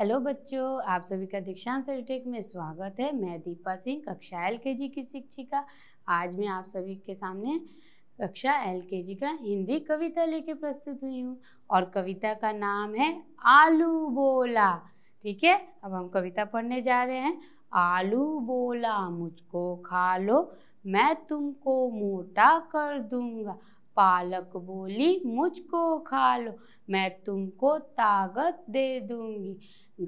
hello बच्चों आप सभी का दीक्षांत सरिटेक में स्वागत है मैं दीपा सिंह कक्षा एल के जी की शिक्षिका आज मैं आप सभी के सामने कक्षा एल के जी का हिंदी कविता लेके प्रस्तुत हुई हूँ और कविता का नाम है आलू बोला ठीक है अब हम कविता पढ़ने जा रहे हैं आलू बोला मुझको खा लो मैं तुमको मोटा कर दूंगा पालक बोली मुझको खा लो मैं तुमको ताकत दे दूंगी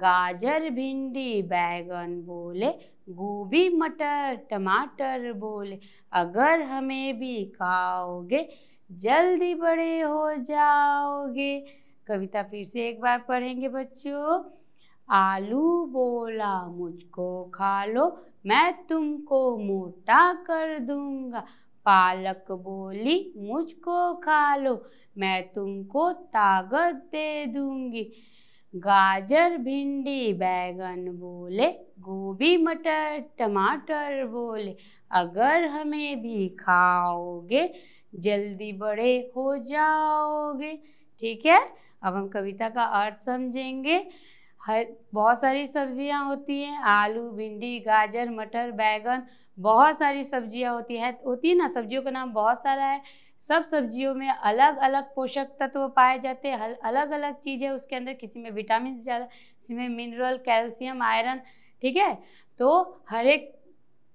गाजर भिंडी बैगन बोले गोभी मटर टमाटर बोले अगर हमें भी खाओगे जल्दी बड़े हो जाओगे कविता फिर से एक बार पढ़ेंगे बच्चों आलू बोला मुझको खा लो मैं तुमको मोटा कर दूंगा पालक बोली मुझको खा लो मैं तुमको ताकत दे दूंगी गाजर भिंडी बैगन बोले गोभी मटर टमाटर बोले अगर हमें भी खाओगे जल्दी बड़े हो जाओगे ठीक है अब हम कविता का अर्थ समझेंगे हर बहुत सारी सब्जियां होती हैं आलू भिंडी गाजर मटर बैगन बहुत सारी सब्जियां होती हैं होती है ना सब्जियों का नाम बहुत सारा है सब सब्जियों में अलग अलग पोषक तत्व पाए जाते हैं अलग अलग चीज़ है उसके अंदर किसी में विटामिन ज़्यादा किसी में मिनरल कैल्शियम आयरन ठीक है तो हर एक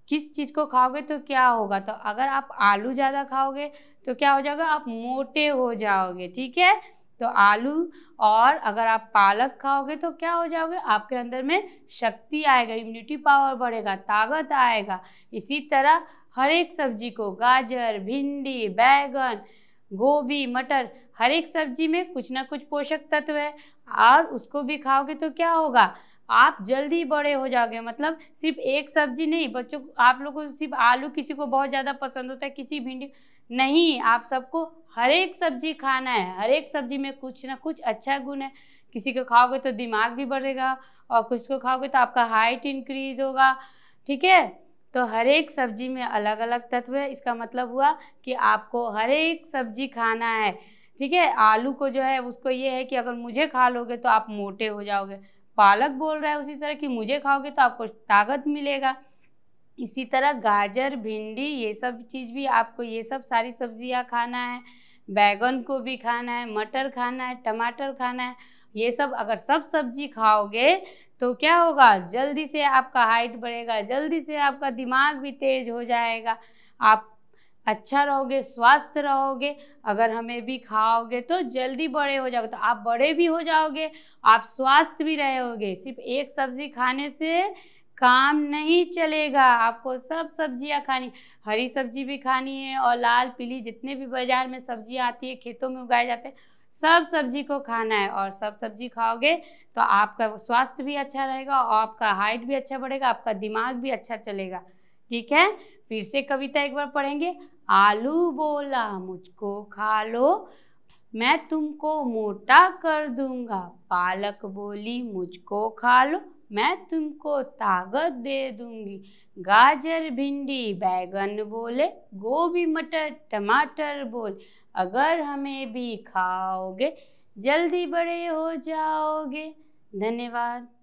किस चीज़ को खाओगे तो क्या होगा तो अगर आप आलू ज़्यादा खाओगे तो क्या हो जाएगा आप मोटे हो जाओगे ठीक है तो आलू और अगर आप पालक खाओगे तो क्या हो जाओगे आपके अंदर में शक्ति आएगा इम्यूनिटी पावर बढ़ेगा ताकत आएगा इसी तरह हर एक सब्जी को गाजर भिंडी बैगन गोभी मटर हर एक सब्जी में कुछ ना कुछ पोषक तत्व है और उसको भी खाओगे तो क्या होगा आप जल्दी बड़े हो जाओगे मतलब सिर्फ एक सब्जी नहीं बच्चों आप लोग को सिर्फ आलू किसी को बहुत ज़्यादा पसंद होता है किसी भिंडी नहीं आप सबको हर एक सब्जी खाना है हर एक सब्जी में कुछ ना कुछ अच्छा गुण है किसी को खाओगे तो दिमाग भी बढ़ेगा और कुछ को खाओगे तो आपका हाइट इंक्रीज होगा ठीक है तो हर एक सब्जी में अलग अलग तत्व है इसका मतलब हुआ कि आपको हर एक सब्जी खाना है ठीक है आलू को जो है उसको ये है कि अगर मुझे खा लोगे तो आप मोटे हो जाओगे पालक बोल रहा है उसी तरह कि मुझे खाओगे तो आपको ताकत मिलेगा इसी तरह गाजर भिंडी ये सब चीज़ भी आपको ये सब सारी सब्जियां खाना है बैगन को भी खाना है मटर खाना है टमाटर खाना है ये सब अगर सब सब्जी खाओगे तो क्या होगा जल्दी से आपका हाइट बढ़ेगा जल्दी से आपका दिमाग भी तेज हो जाएगा आप अच्छा रहोगे स्वस्थ रहोगे अगर हमें भी खाओगे तो जल्दी बड़े हो जाओगे तो आप बड़े भी हो जाओगे आप स्वस्थ भी रहोगे सिर्फ एक सब्जी खाने से काम नहीं चलेगा आपको सब सब्जियां खानी हरी सब्जी भी खानी है और लाल पीली जितने भी बाजार में सब्जी आती है खेतों में उगाए जाते हैं सब सब्जी को खाना है और सब सब्जी खाओगे तो आपका स्वास्थ्य भी अच्छा रहेगा और आपका हाइट भी अच्छा बढ़ेगा आपका दिमाग भी अच्छा चलेगा ठीक है फिर से कविता एक बार पढ़ेंगे आलू बोला मुझको खा लो मैं तुमको मोटा कर दूंगा पालक बोली मुझको खा लो मैं तुमको ताकत दे दूंगी गाजर भिंडी बैगन बोले गोभी मटर टमाटर बोले अगर हमें भी खाओगे जल्दी बड़े हो जाओगे धन्यवाद